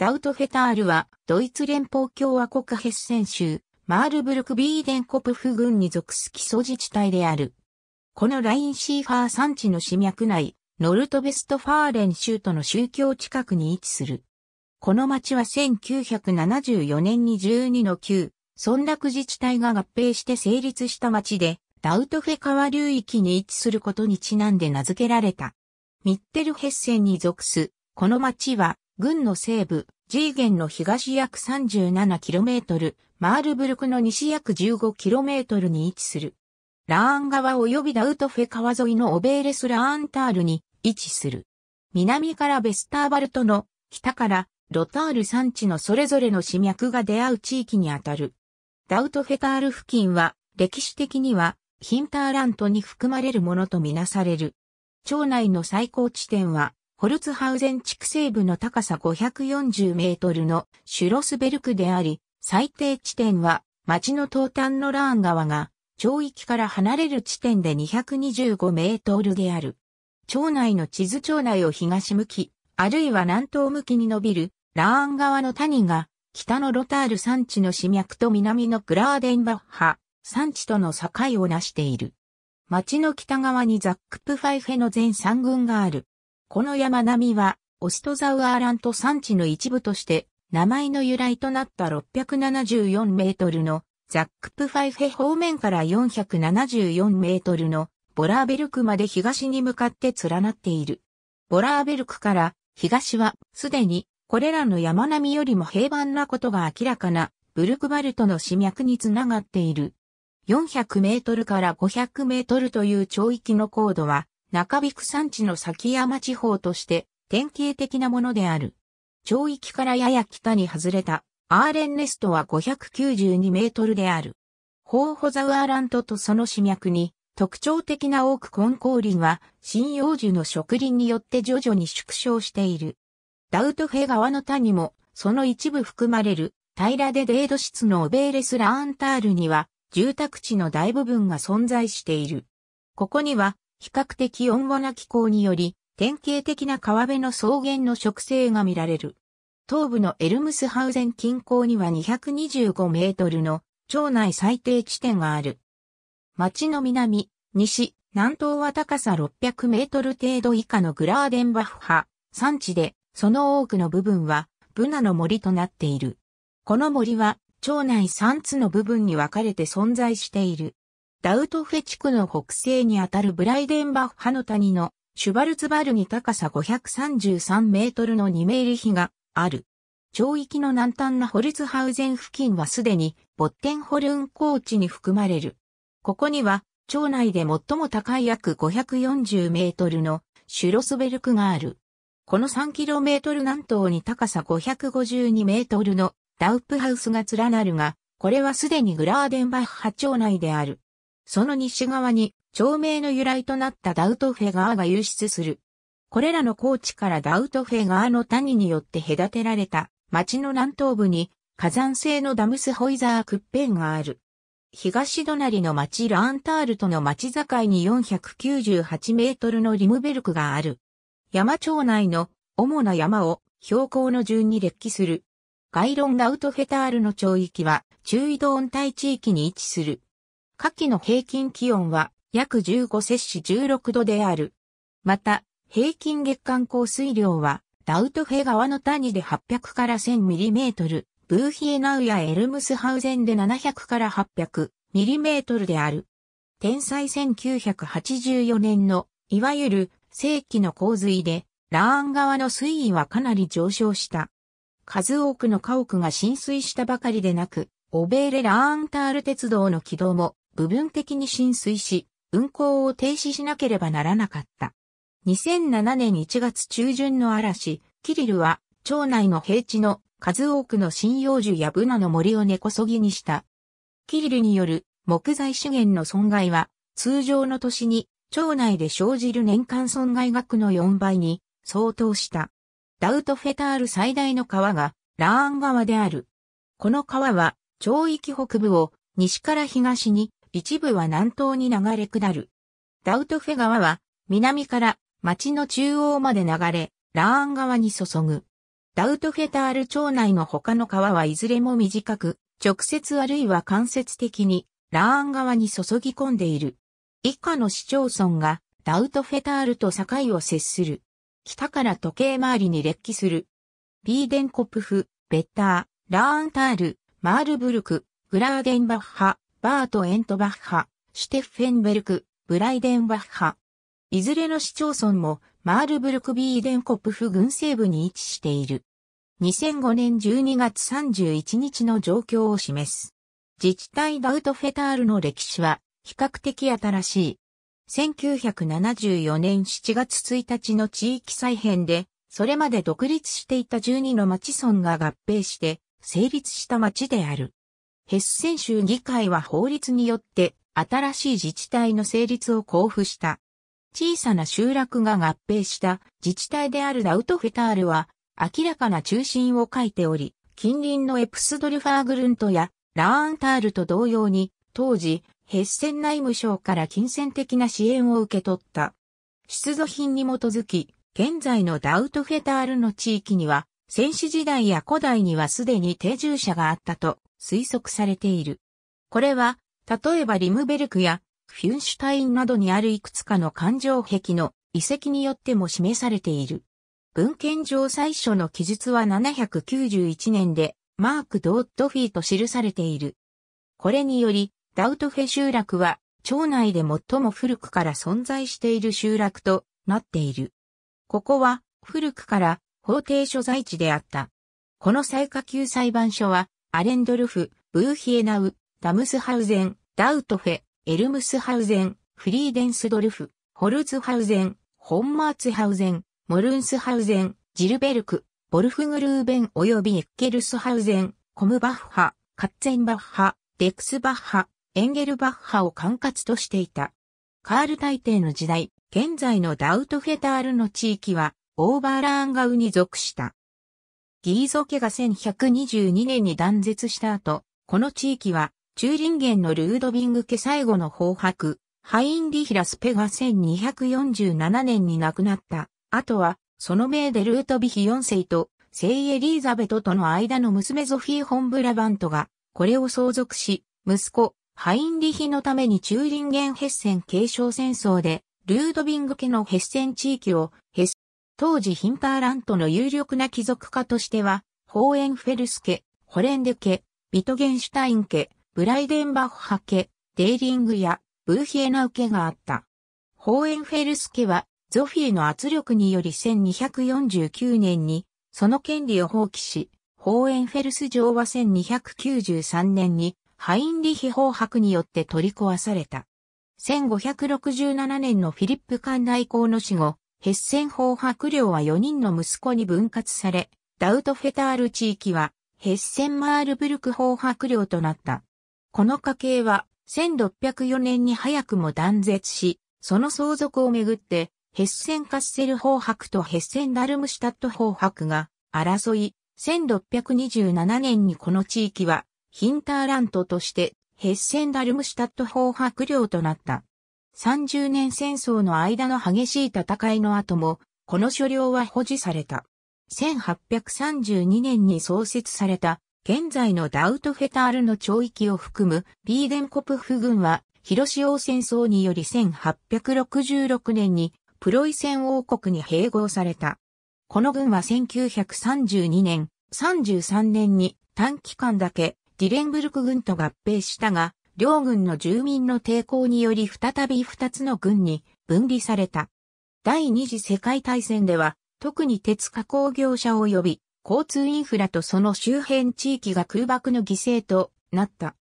ダウトフェタールは、ドイツ連邦共和国ヘッセン州、マールブルク・ビーデンコプフ郡に属す基礎自治体である。このラインシーファー山地の市脈内、ノルトベストファーレン州との宗教近くに位置する。この町は1974年に12の旧、村落自治体が合併して成立した町で、ダウトフェ川流域に位置することにちなんで名付けられた。ミッテルヘッセンに属す、この町は、軍の西部、ジーゲンの東約 37km、マールブルクの西約 15km に位置する。ラーン川及びダウトフェ川沿いのオベーレス・ラーンタールに位置する。南からベスターバルトの、北からロタール山地のそれぞれの市脈が出会う地域にあたる。ダウトフェタール付近は、歴史的には、ヒンターラントに含まれるものとみなされる。町内の最高地点は、ホルツハウゼン地区西部の高さ540メートルのシュロスベルクであり、最低地点は町の東端のラーン川が町域から離れる地点で225メートルである。町内の地図町内を東向き、あるいは南東向きに伸びるラーン川の谷が北のロタール山地の市脈と南のグラーデンバッハ山地との境を成している。町の北側にザックプファイフェの全山群がある。この山並みは、オストザウアーラント山地の一部として、名前の由来となった674メートルのザックプファイフェ方面から474メートルのボラーベルクまで東に向かって連なっている。ボラーベルクから東はすでにこれらの山並みよりも平凡なことが明らかなブルクバルトの死脈につながっている。400メートルから500メートルという長域の高度は中引く山地の崎山地方として典型的なものである。町域からやや北に外れたアーレンネストは592メートルである。ホーホザウアーラントとその市脈に特徴的なオーク根高林は針葉樹の植林によって徐々に縮小している。ダウトフェ川の谷もその一部含まれる平らでデード室のオベーレスラーンタールには住宅地の大部分が存在している。ここには比較的温和な気候により、典型的な川辺の草原の植生が見られる。東部のエルムスハウゼン近郊には225メートルの町内最低地点がある。町の南、西、南東は高さ600メートル程度以下のグラーデンバフ派、山地で、その多くの部分は、ブナの森となっている。この森は、町内3つの部分に分かれて存在している。ダウトフェ地区の北西にあたるブライデンバッハの谷のシュバルツバルに高さ533メートルの2メールヒがある。町域の南端なホルツハウゼン付近はすでにボッテンホルン高地に含まれる。ここには町内で最も高い約540メートルのシュロスベルクがある。この 3km 南東に高さ552メートルのダウプハウスが連なるが、これはすでにグラーデンバッハ町内である。その西側に町名の由来となったダウトフェガーが流出する。これらの高地からダウトフェガーの谷によって隔てられた町の南東部に火山性のダムスホイザークッペンがある。東隣の町ラーンタールとの町境に498メートルのリムベルクがある。山町内の主な山を標高の順に列記する。ガイロンダウトフェタールの町域は中移動温帯地域に位置する。夏季の平均気温は約15摂氏16度である。また、平均月間降水量は、ダウトフェ川の谷で800から1 0 0 0トル、ブーヒエナウやエルムスハウゼンで700から8 0 0トルである。天災1984年の、いわゆる世紀の洪水で、ラーン川の水位はかなり上昇した。数多くの家屋が浸水したばかりでなく、オベーレ・ラーンタール鉄道の軌道も部分的に浸水し、運行を停止しなければならなかった。2007年1月中旬の嵐、キリルは、町内の平地の数多くの針葉樹やブナの森を根こそぎにした。キリルによる木材資源の損害は、通常の年に町内で生じる年間損害額の4倍に相当した。ダウトフェタール最大の川がラーン川である。この川は、町域北部を西から東に一部は南東に流れ下る。ダウトフェ川は、南から町の中央まで流れ、ラーン川に注ぐ。ダウトフェタール町内の他の川はいずれも短く、直接あるいは間接的に、ラーン川に注ぎ込んでいる。以下の市町村が、ダウトフェタールと境を接する。北から時計回りに列記する。ビーデンコプフ、ベッター、ラーンタール、マールブルク、グラーデンバッハ、バート・エントバッハ、シュテッフェンベルク、ブライデンバッハ。いずれの市町村も、マールブルク・ビーデンコプフ軍西部に位置している。2005年12月31日の状況を示す。自治体ダウトフェタールの歴史は比較的新しい。1974年7月1日の地域再編で、それまで独立していた12の町村が合併して成立した町である。ヘッセン州議会は法律によって新しい自治体の成立を交付した。小さな集落が合併した自治体であるダウトフェタールは明らかな中心を書いており、近隣のエプスドルファーグルントやラーンタールと同様に当時ヘッセン内務省から金銭的な支援を受け取った。出土品に基づき、現在のダウトフェタールの地域には、戦死時代や古代にはすでに定住者があったと推測されている。これは、例えばリムベルクやフュンシュタインなどにあるいくつかの環状壁の遺跡によっても示されている。文献上最初の記述は791年で、マーク・ドッドフィーと記されている。これにより、ダウトフェ集落は、町内で最も古くから存在している集落となっている。ここは、古くから法定所在地であった。この最下級裁判所は、アレンドルフ、ブーヒエナウ、ダムスハウゼン、ダウトフェ、エルムスハウゼン、フリーデンスドルフ、ホルツハウゼン、ホンマーツハウゼン、モルンスハウゼン、ジルベルク、ボルフグルーベン及びエッケルスハウゼン、コムバッハ、カッツェンバッハ、デクスバッハ、エンゲルバッハを管轄としていた。カール大帝の時代、現在のダウトフェタールの地域は、オーバーラーンガウに属した。ギーゾ家が1122年に断絶した後、この地域は、チューリンゲンのルードビング家最後の方伯、ハインリヒラスペが1247年に亡くなった。あとは、その命でルートビヒ4世と、聖エリーザベトとの間の娘ゾフィー・ホンブラバントが、これを相続し、息子、ハインリヒのためにチューリンゲンヘッセン継承戦争で、ルードビング家のヘッセン地域を当時ヒンパーラントの有力な貴族家としては、ホーエンフェルス家、ホレンデ家、ビトゲンシュタイン家、ブライデンバッハ家、デイリングやブーヒエナウ家があった。ホーエンフェルス家は、ゾフィーの圧力により1249年に、その権利を放棄し、ホーエンフェルス城は1293年に、ハインリヒ法白によって取り壊された。1567年のフィリップ艦内校の死後、ヘッセン法白領は4人の息子に分割され、ダウトフェタール地域はヘッセンマールブルク法白領となった。この家系は1604年に早くも断絶し、その相続をめぐって、ヘッセンカッセル法白とヘッセンダルムシュタット法白が争い、1627年にこの地域はヒンターラントとしてヘッセンダルムシュタット法白領となった。30年戦争の間の激しい戦いの後も、この所領は保持された。1832年に創設された、現在のダウトフェタールの町域を含むビーデンコプフ軍は、広島戦争により1866年にプロイセン王国に併合された。この軍は1932年、33年に短期間だけディレンブルク軍と合併したが、両軍の住民の抵抗により再び二つの軍に分離された。第二次世界大戦では、特に鉄加工業者及び交通インフラとその周辺地域が空爆の犠牲となった。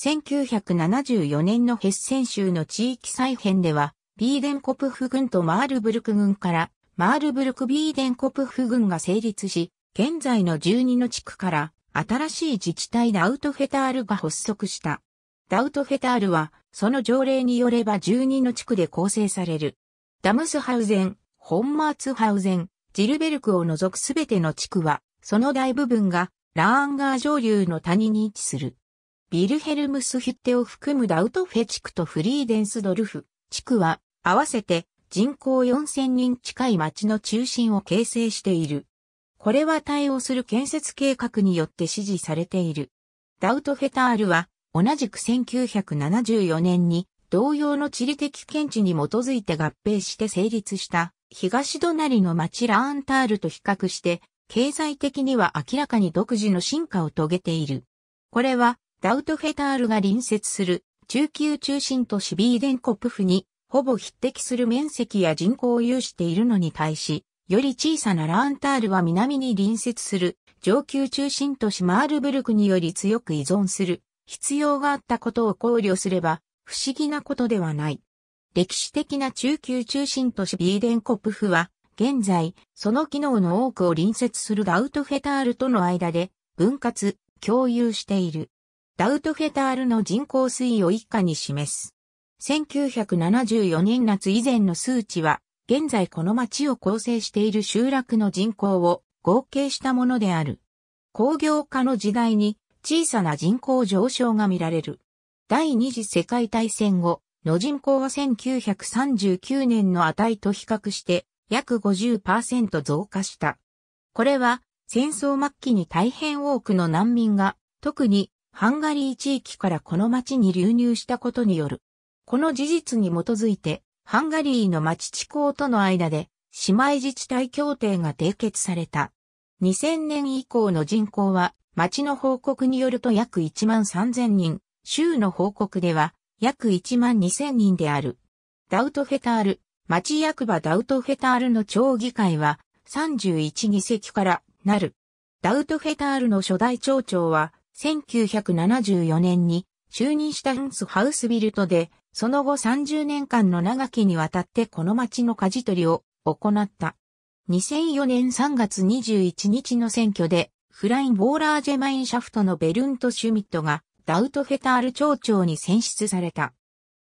1974年のヘッセン州の地域再編では、ビーデンコプフ軍とマールブルク軍から、マールブルクビーデンコプフ軍が成立し、現在の12の地区から、新しい自治体でアウトフェタールが発足した。ダウトフェタールは、その条例によれば12の地区で構成される。ダムスハウゼン、ホンマーツハウゼン、ジルベルクを除くすべての地区は、その大部分がラーンガー上流の谷に位置する。ビルヘルムスヒュッテを含むダウトフェ地区とフリーデンスドルフ地区は合わせて人口4000人近い町の中心を形成している。これは対応する建設計画によって支持されている。ダウトフェタールは同じく1974年に同様の地理的見地に基づいて合併して成立した東隣の町ラーンタールと比較して経済的には明らかに独自の進化を遂げている。これはダウトフェタールが隣接する中級中心都市ビーデンコプフにほぼ匹敵する面積や人口を有しているのに対し、より小さなラーンタールは南に隣接する上級中心都市マールブルクにより強く依存する必要があったことを考慮すれば、不思議なことではない。歴史的な中級中心都市ビーデンコプフは、現在、その機能の多くを隣接するダウトフェタールとの間で、分割、共有している。ダウトフェタールの人口推移を以下に示す。1974年夏以前の数値は、現在この町を構成している集落の人口を合計したものである。工業化の時代に小さな人口上昇が見られる。第二次世界大戦後の人口は1939年の値と比較して約50%増加した。これは戦争末期に大変多くの難民が特にハンガリー地域からこの町に流入したことによる。この事実に基づいてハンガリーの町地港との間で姉妹自治体協定が締結された。2000年以降の人口は町の報告によると約1万3000人、州の報告では約1万2000人である。ダウトフェタール、町役場ダウトフェタールの町議会は31議席からなる。ダウトフェタールの初代町長は1974年に就任したフンスハウスビルトで、その後30年間の長きにわたってこの町の舵取りを行った。2004年3月21日の選挙でフライン・ボーラー・ジェマイン・シャフトのベルント・シュミットがダウトヘタール町長に選出された。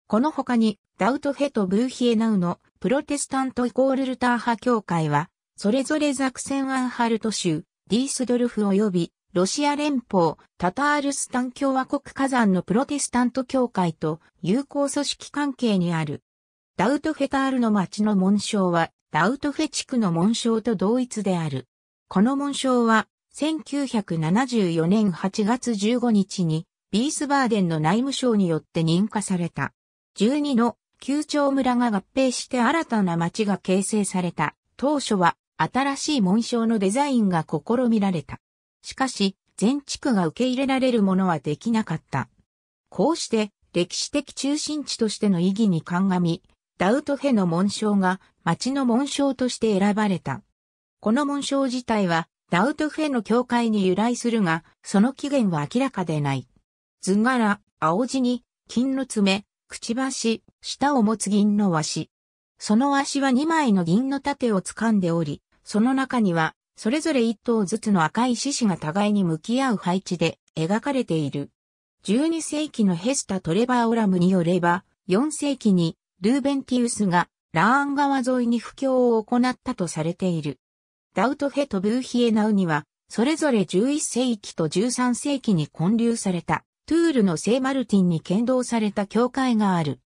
この他にダウトヘとブーヒエナウのプロテスタントイコールルター派協会は、それぞれザクセンアンハルト州、ディースドルフ及びロシア連邦、タタールスタン共和国火山のプロテスタント協会と友好組織関係にある。ダウトフェタールの町の紋章は、ダウトフェ地区の紋章と同一である。この紋章は、1974年8月15日にビースバーデンの内務省によって認可された。12の旧町村が合併して新たな町が形成された。当初は新しい紋章のデザインが試みられた。しかし、全地区が受け入れられるものはできなかった。こうして歴史的中心地としての意義に鑑み、ダウトヘの紋章が町の紋章として選ばれた。この紋章自体はダウトフェの教会に由来するが、その起源は明らかでない。図柄、青地に、金の爪、くちばし、舌を持つ銀の和紙。その和紙は2枚の銀の盾を掴んでおり、その中には、それぞれ1頭ずつの赤い獅子が互いに向き合う配置で描かれている。12世紀のヘスタ・トレバー・オラムによれば、4世紀にルーベンティウスがラーン川沿いに布教を行ったとされている。ダウトヘとブーヒエナウには、それぞれ11世紀と13世紀に建立された、トゥールの聖マルティンに剣道された教会がある。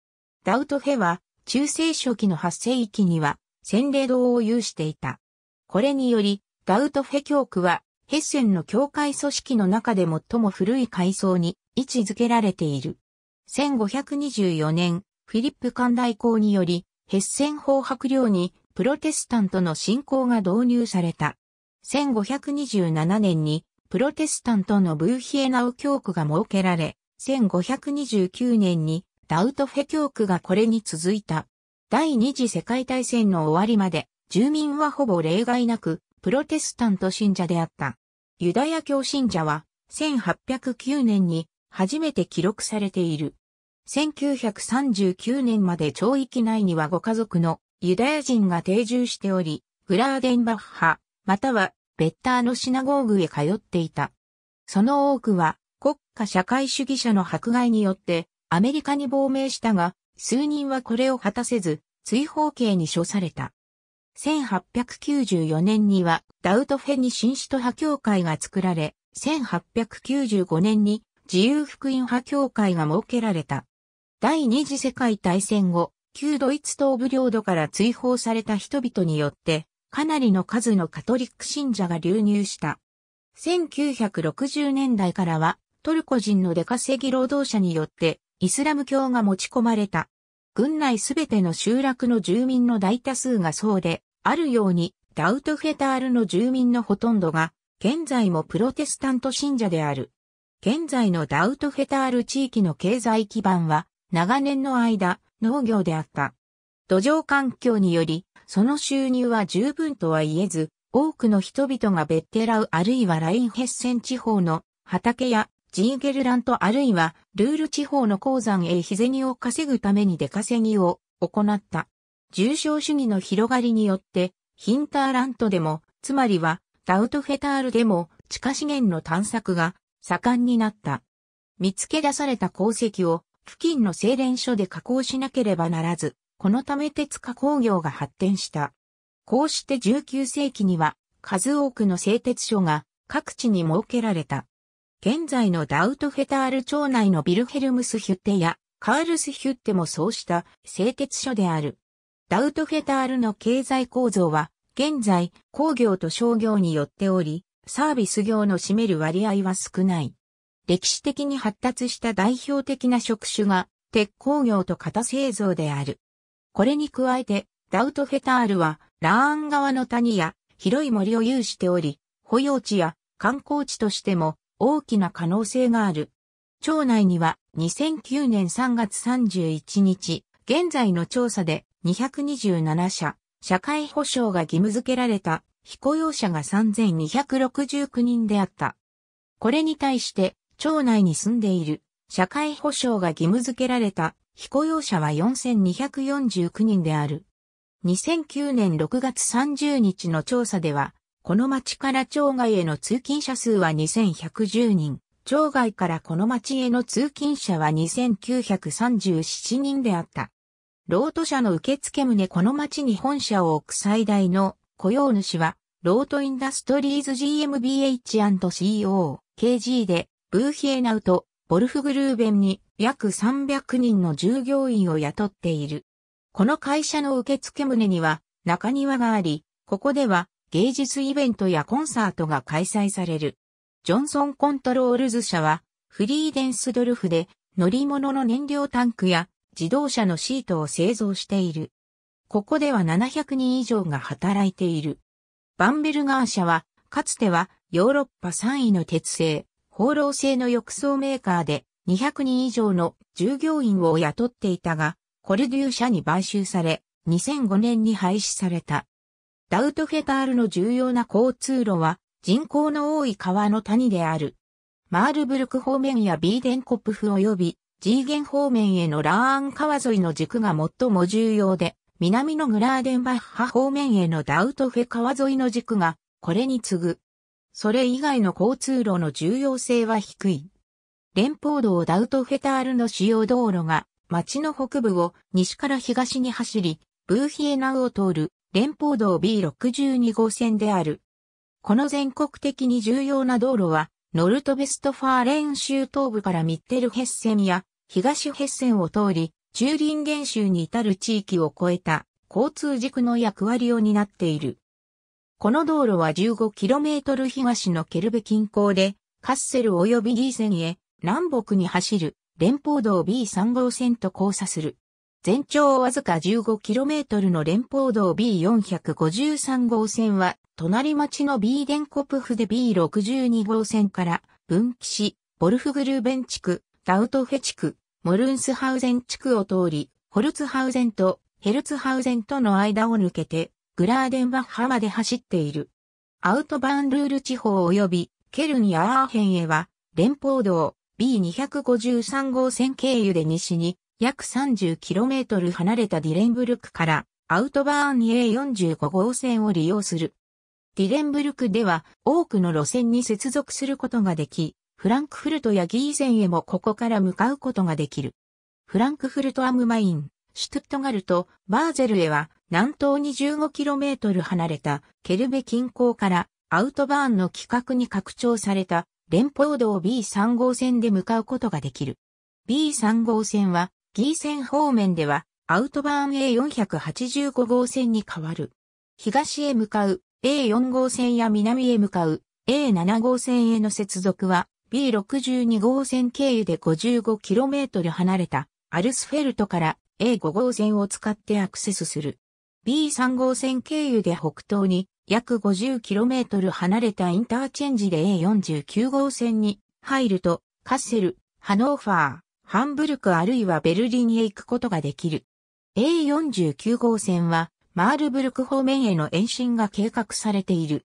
ダウトヘは、中世初期の8世紀には、洗礼堂を有していた。これにより、ダウトヘ教区は、ヘッセンの教会組織の中で最も古い階層に位置づけられている。1524年、フィリップ艦大公により、ヘッセン法白領にプロテスタントの信仰が導入された。1527年にプロテスタントのブーヒエナウ教区が設けられ、1529年にダウトフェ教区がこれに続いた。第二次世界大戦の終わりまで、住民はほぼ例外なく、プロテスタント信者であった。ユダヤ教信者は、1809年に初めて記録されている。1939年まで町域内にはご家族のユダヤ人が定住しており、グラーデンバッハ、またはベッターのシナゴーグへ通っていた。その多くは国家社会主義者の迫害によってアメリカに亡命したが、数人はこれを果たせず、追放刑に処された。1894年にはダウトフェニ新首都派教会が作られ、1895年に自由福音派教会が設けられた。第二次世界大戦後、旧ドイツ東部領土から追放された人々によって、かなりの数のカトリック信者が流入した。1960年代からは、トルコ人の出稼ぎ労働者によって、イスラム教が持ち込まれた。軍内すべての集落の住民の大多数がそうで、あるように、ダウトフェタールの住民のほとんどが、現在もプロテスタント信者である。現在のダウトフェタール地域の経済基盤は、長年の間、農業であった。土壌環境により、その収入は十分とは言えず、多くの人々がベッテラウあるいはラインヘッセン地方の畑やジーゲルラントあるいはルール地方の鉱山へ日銭を稼ぐために出稼ぎを行った。重症主義の広がりによって、ヒンターラントでも、つまりはダウトフェタールでも地下資源の探索が盛んになった。見つけ出された鉱石を付近の精錬所で加工しなければならず、このため鉄加工業が発展した。こうして19世紀には数多くの製鉄所が各地に設けられた。現在のダウトフェタール町内のビルヘルムスヒュッテやカールスヒュッテもそうした製鉄所である。ダウトフェタールの経済構造は現在工業と商業によっており、サービス業の占める割合は少ない。歴史的に発達した代表的な職種が鉄鋼業と型製造である。これに加えて、ダウトフェタールは、ラーン川の谷や広い森を有しており、保養地や観光地としても大きな可能性がある。町内には2009年3月31日、現在の調査で227社、社会保障が義務付けられた非雇用者が3269人であった。これに対して町内に住んでいる、社会保障が義務付けられた、非雇用者は4249人である。2009年6月30日の調査では、この町から町外への通勤者数は2110人、町外からこの町への通勤者は2937人であった。ロート社の受付棟この町に本社を置く最大の雇用主は、ロートインダストリーズ GmbH&CO、KG で、ブーヒエナウとボルフグルーベンに約300人の従業員を雇っている。この会社の受付棟には中庭があり、ここでは芸術イベントやコンサートが開催される。ジョンソンコントロールズ社はフリーデンスドルフで乗り物の燃料タンクや自動車のシートを製造している。ここでは700人以上が働いている。バンベルガー社はかつてはヨーロッパ3位の鉄製放浪性の浴槽メーカーで200人以上の従業員を雇っていたが、コルデュー社に買収され、2005年に廃止された。ダウトフェタールの重要な交通路は人口の多い川の谷である。マールブルク方面やビーデンコップフ及びジーゲン方面へのラーン川沿いの軸が最も重要で、南のグラーデンバッハ方面へのダウトフェ川沿いの軸がこれに次ぐ。それ以外の交通路の重要性は低い。連邦道ダウトフェタールの主要道路が町の北部を西から東に走り、ブーヒエナウを通る連邦道 B62 号線である。この全国的に重要な道路は、ノルトベストファーレン州東部からミッテルヘッセンや東ヘッセンを通り、ンゲ原州に至る地域を超えた交通軸の役割を担っている。この道路は 15km 東のケルベ近郊で、カッセル及びギーゼンへ南北に走る連邦道 B3 号線と交差する。全長わずか 15km の連邦道 B453 号線は、隣町の B デンコプフで B62 号線から分岐し、ボルフグルーベン地区、ダウトフェ地区、モルンスハウゼン地区を通り、ホルツハウゼンとヘルツハウゼンとの間を抜けて、グラーデンバッハまで走っている。アウトバンルール地方及びケルニアアーヘンへは連邦道 B253 号線経由で西に約 30km 離れたディレンブルクからアウトバーン A45 号線を利用する。ディレンブルクでは多くの路線に接続することができ、フランクフルトやギーゼンへもここから向かうことができる。フランクフルトアムマイン、シュトゥットガルト、バーゼルへは南東に 15km 離れたケルベ近郊からアウトバーンの規格に拡張された連邦道 B3 号線で向かうことができる。B3 号線はギー線方面ではアウトバーン A485 号線に変わる。東へ向かう A4 号線や南へ向かう A7 号線への接続は B62 号線経由で 55km 離れたアルスフェルトから A5 号線を使ってアクセスする。B3 号線経由で北東に約 50km 離れたインターチェンジで A49 号線に入るとカッセル、ハノーファー、ハンブルクあるいはベルリンへ行くことができる。A49 号線はマールブルク方面への延伸が計画されている。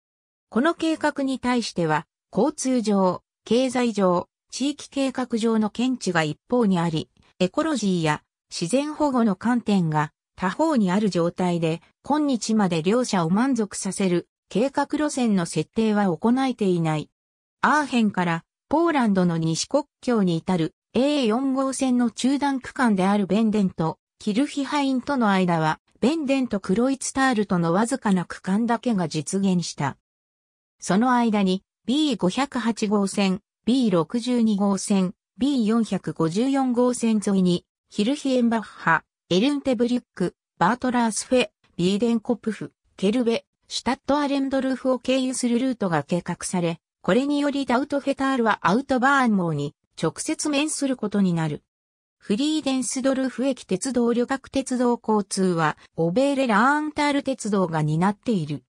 この計画に対しては交通上、経済上、地域計画上の見地が一方にあり、エコロジーや自然保護の観点が他方にある状態で、今日まで両者を満足させる計画路線の設定は行えていない。アーヘンからポーランドの西国境に至る A4 号線の中断区間であるベンデンとキルヒハインとの間は、ベンデンとクロイツタールとのわずかな区間だけが実現した。その間に B508 号線、B62 号線、B454 号線沿いにヒルヒエンバッハ、エルンテブリュック、バートラースフェ、ビーデンコプフ、ケルベ、シュタットアレンドルフを経由するルートが計画され、これによりダウトフェタールはアウトバーン網に直接面することになる。フリーデンスドルフ駅鉄道旅客鉄道交通はオベーレラーンタール鉄道が担っている。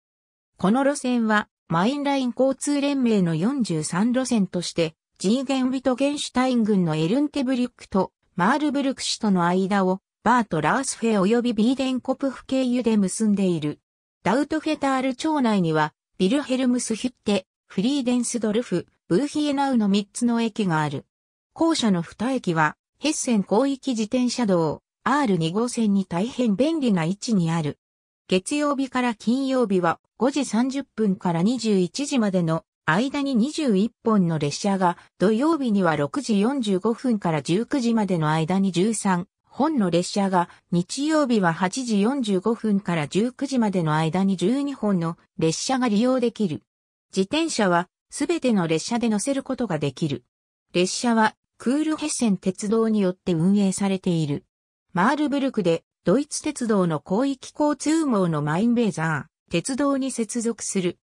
この路線はマインライン交通連盟の43路線として、ジーゲンィトゲンシュタイン郡のエルンテブリュックとマールブルク市との間をバート・ラースフェ及びビーデンコプフ経由で結んでいる。ダウトフェタール町内には、ビルヘルムスヒッテ、フリーデンスドルフ、ブーヒエナウの3つの駅がある。校舎の2駅は、ヘッセン広域自転車道、R2 号線に大変便利な位置にある。月曜日から金曜日は5時30分から21時までの間に21本の列車が、土曜日には6時45分から19時までの間に13本の列車が日曜日は8時45分から19時までの間に12本の列車が利用できる。自転車はすべての列車で乗せることができる。列車はクールヘッセン鉄道によって運営されている。マールブルクでドイツ鉄道の広域交通網のマインベーザー、鉄道に接続する。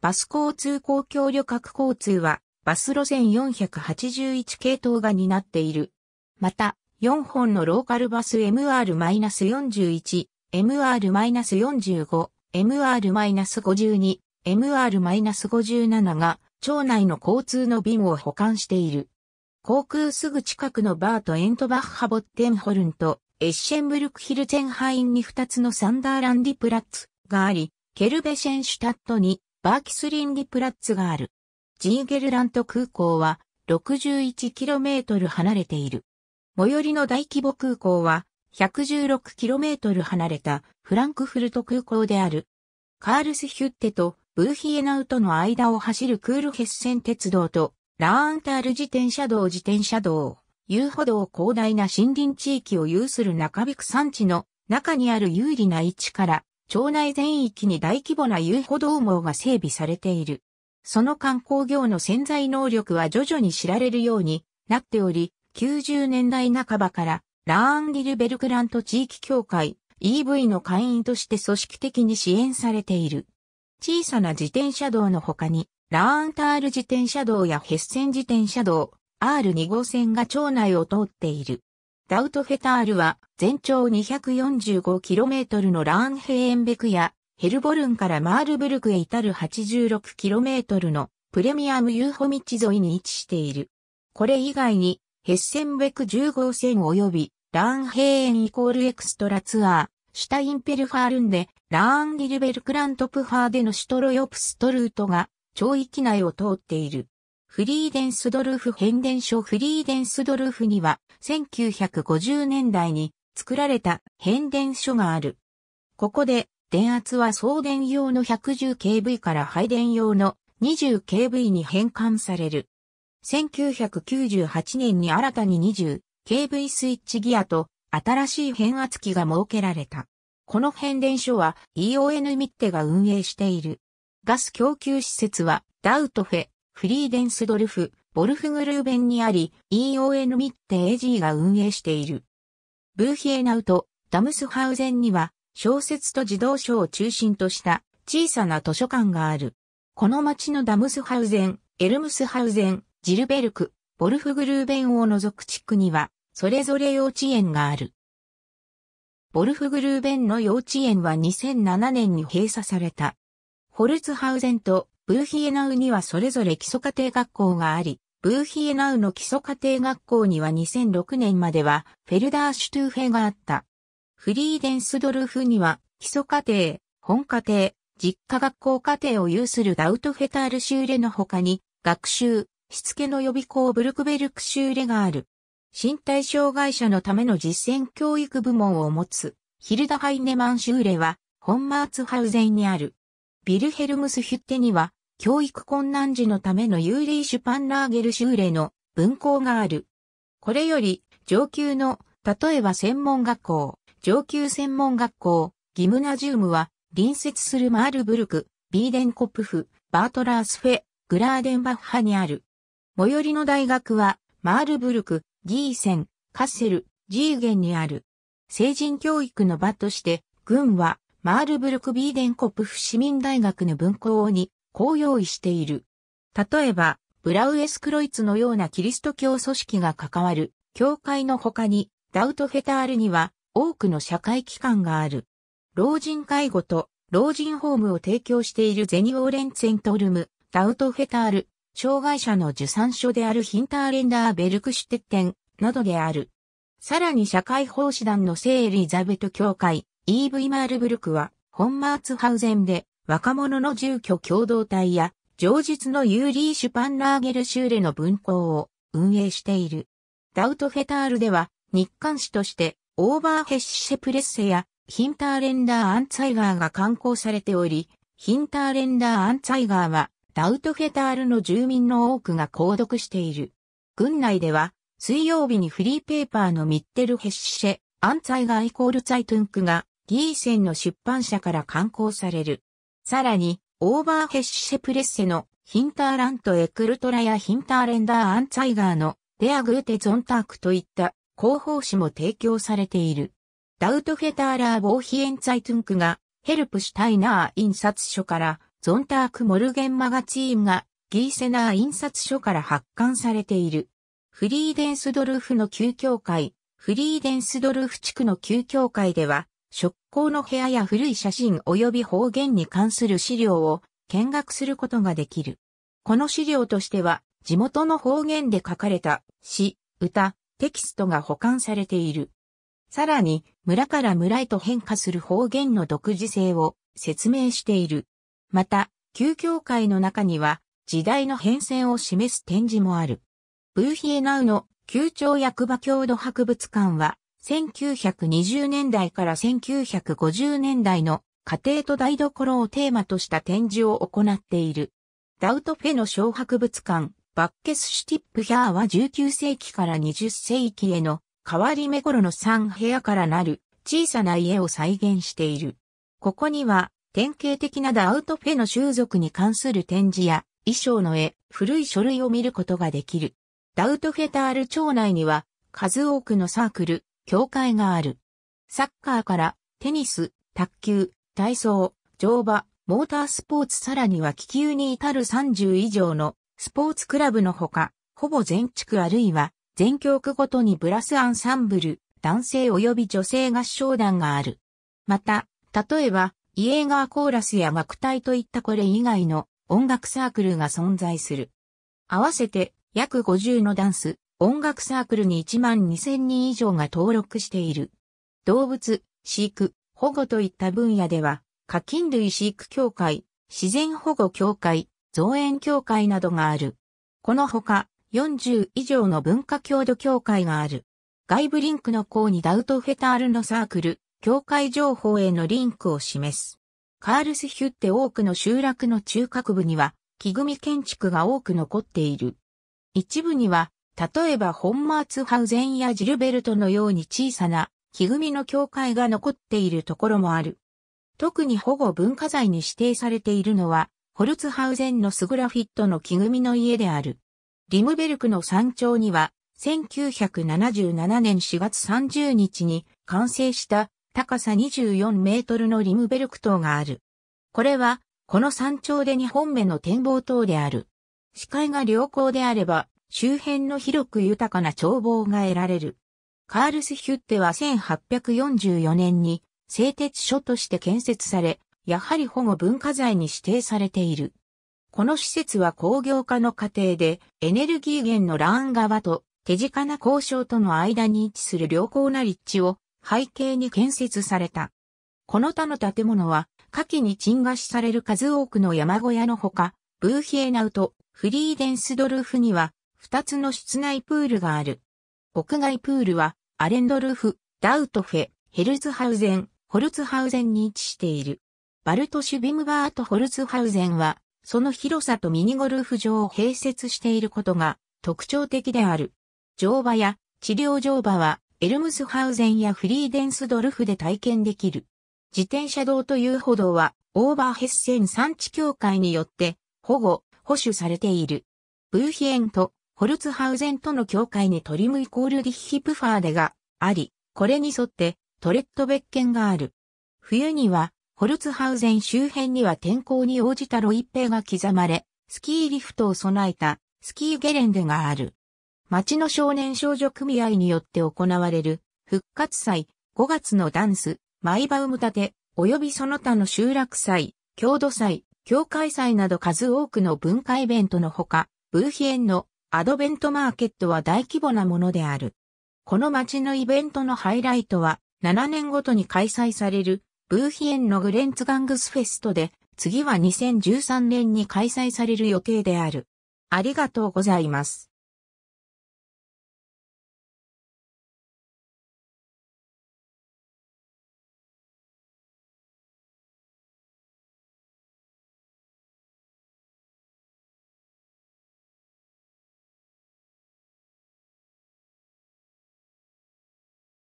バス交通公共旅客交通はバス路線481系統が担っている。また、4本のローカルバス MR-41、MR-45、MR-52、MR-57 が町内の交通の便を保管している。航空すぐ近くのバート・エントバッハ・ボッテンホルンとエッシェンブルク・ヒルツェンハインに2つのサンダーランディプラッツがあり、ケルベシェンシュタットにバーキスリンディプラッツがある。ジーゲルラント空港は 61km 離れている。最寄りの大規模空港は 116km 離れたフランクフルト空港である。カールスヒュッテとブーヒエナウトの間を走るクールヘッセン鉄道とラーンタール自転車道自転車道、遊歩道広大な森林地域を有する中引く山地の中にある有利な位置から町内全域に大規模な遊歩道網が整備されている。その観光業の潜在能力は徐々に知られるようになっており、90年代半ばからラーンディルベルクラント地域協会 EV の会員として組織的に支援されている。小さな自転車道の他に、ラーンタール自転車道やヘッセン自転車道、R2 号線が町内を通っている。ダウトフェタールは全長 245km のラーンヘエンベクやヘルボルンからマールブルクへ至る 86km のプレミアム遊歩道沿いに位置している。これ以外にヘッセンベク1 5号線及び、ラーンヘーンイコールエクストラツアー、シュタインペルファールンで、ラーンディルベルクラントプファーでのシュトロヨプストルートが、町域内を通っている。フリーデンスドルフ変電所フリーデンスドルフには、1950年代に作られた変電所がある。ここで、電圧は送電用の 110kV から配電用の 20kV に変換される。1998年に新たに 20KV スイッチギアと新しい変圧器が設けられた。この変電所は EON ミッテが運営している。ガス供給施設はダウトフェ、フリーデンスドルフ、ボルフグルーベンにあり、EON ミッテ AG が運営している。ブーヒエナウト、ダムスハウゼンには小説と児童書を中心とした小さな図書館がある。この町のダムスハウゼン、エルムスハウゼン、ジルベルク、ボルフグルーベンを除く地区には、それぞれ幼稚園がある。ボルフグルーベンの幼稚園は2007年に閉鎖された。ホルツハウゼンとブーヒエナウにはそれぞれ基礎家庭学校があり、ブーヒエナウの基礎家庭学校には2006年まではフェルダーシュトゥーフェがあった。フリーデンスドルフには基礎家庭、本家庭、実家学校家庭を有するダウトフェタールシューレの他に学習、しつけの予備校ブルクベルク州レガール。身体障害者のための実践教育部門を持つ、ヒルダ・ハイネマンシューレは、ホンマーツハウゼンにある。ビルヘルムスヒュッテには、教育困難時のためのユーリーシュパンラーゲルシューレの分校がある。これより、上級の、例えば専門学校、上級専門学校、ギムナジウムは、隣接するマールブルク、ビーデンコップフ、バートラースフェ、グラーデンバッハにある。最寄りの大学は、マールブルク、ギーセン、カッセル、ジーゲンにある。成人教育の場として、軍は、マールブルク・ビーデンコプフ市民大学の分校に、こう用意している。例えば、ブラウエスクロイツのようなキリスト教組織が関わる、教会の他に、ダウトフェタールには、多くの社会機関がある。老人介護と、老人ホームを提供しているゼニオーレンツェントルム、ダウトフェタール、障害者の受産所であるヒンターレンダーベルクシュテッテンなどである。さらに社会奉仕団の聖エリザベト教会、E.V. マールブルクは、ホンマーツハウゼンで若者の住居共同体や、上述のユーリー・シュパンラーゲルシューレの文法を運営している。ダウトフェタールでは、日刊誌として、オーバーヘッシェプレッセや、ヒンターレンダー・アンツァイガーが刊行されており、ヒンターレンダー・アンツァイガーは、ラウトフェタールの住民の多くが購読している。軍内では、水曜日にフリーペーパーのミッテルヘッシェ、アンツァイガーイコールツァイトゥンクが、ギーセンの出版社から刊行される。さらに、オーバーヘッシェプレッセのヒンターラントエクルトラやヒンターレンダーアンツァイガーのデアグーテゾンタークといった広報誌も提供されている。ダウトフェターラーボーヒエンツァイトゥンクがヘルプシュタイナー印刷所からゾンターク・モルゲン・マガチーンがギーセナー印刷所から発刊されている。フリーデンスドルフの旧教会、フリーデンスドルフ地区の旧教会では、職工の部屋や古い写真及び方言に関する資料を見学することができる。この資料としては、地元の方言で書かれた詩、歌、テキストが保管されている。さらに、村から村へと変化する方言の独自性を説明している。また、旧教会の中には、時代の変遷を示す展示もある。ブーヒエナウの旧町役場郷土博物館は、1920年代から1950年代の家庭と台所をテーマとした展示を行っている。ダウトフェの小博物館、バッケスシュティップヒャーは19世紀から20世紀への変わり目頃の3部屋からなる小さな家を再現している。ここには典型的なダウトフェの習俗に関する展示や衣装の絵、古い書類を見ることができる。ダウトフェタール町内には数多くのサークル、教会がある。サッカーからテニス、卓球、体操、乗馬、モータースポーツさらには気球に至る30以上のスポーツクラブのほか、ほぼ全地区あるいは全教区ごとにブラスアンサンブル、男性及び女性合唱団がある。また、例えば、イエーガーコーラスやタイといったこれ以外の音楽サークルが存在する。合わせて約50のダンス、音楽サークルに1万2000人以上が登録している。動物、飼育、保護といった分野では、課金類飼育協会、自然保護協会、造園協会などがある。このほか、40以上の文化郷土協会がある。外部リンクの項にダウトフェタールのサークル、境界情報へのリンクを示す。カールスヒュって多くの集落の中核部には、木組建築が多く残っている。一部には、例えばホンマーツハウゼンやジルベルトのように小さな木組の境界が残っているところもある。特に保護文化財に指定されているのは、ホルツハウゼンのスグラフィットの木組の家である。リムベルクの山頂には、1977年4月30日に完成した高さ24メートルのリムベルク塔がある。これは、この山頂で2本目の展望塔である。視界が良好であれば、周辺の広く豊かな眺望が得られる。カールスヒュッテは1844年に製鉄所として建設され、やはり保護文化財に指定されている。この施設は工業化の過程でエネルギー源のラーン川と手近な交渉との間に位置する良好な立地を背景に建設された。この他の建物は、夏季に鎮火しされる数多くの山小屋のほか、ブーヒエナウとフリーデンスドルフには、二つの室内プールがある。屋外プールは、アレンドルフ、ダウトフェ、ヘルツハウゼン、ホルツハウゼンに位置している。バルトシュビムバートホルツハウゼンは、その広さとミニゴルフ場を併設していることが特徴的である。乗馬や治療乗馬はエルムスハウゼンやフリーデンスドルフで体験できる。自転車道という歩道は、オーバーヘッセン産地協会によって保護、保守されている。ブーヒエンとホルツハウゼンとの境界にトリムイコールリッヒプファーデがあり、これに沿ってトレット別件がある。冬には、ホルツハウゼン周辺には天候に応じたロイッペが刻まれ、スキーリフトを備えたスキーゲレンデがある。町の少年少女組合によって行われる、復活祭、5月のダンス、バ場ム立て、及びその他の集落祭、郷土祭、教会祭など数多くの文化イベントのほか、ブーヒエンのアドベントマーケットは大規模なものである。この町のイベントのハイライトは、7年ごとに開催される、ブーヒエンのグレンツガングスフェストで、次は2013年に開催される予定である。ありがとうございます。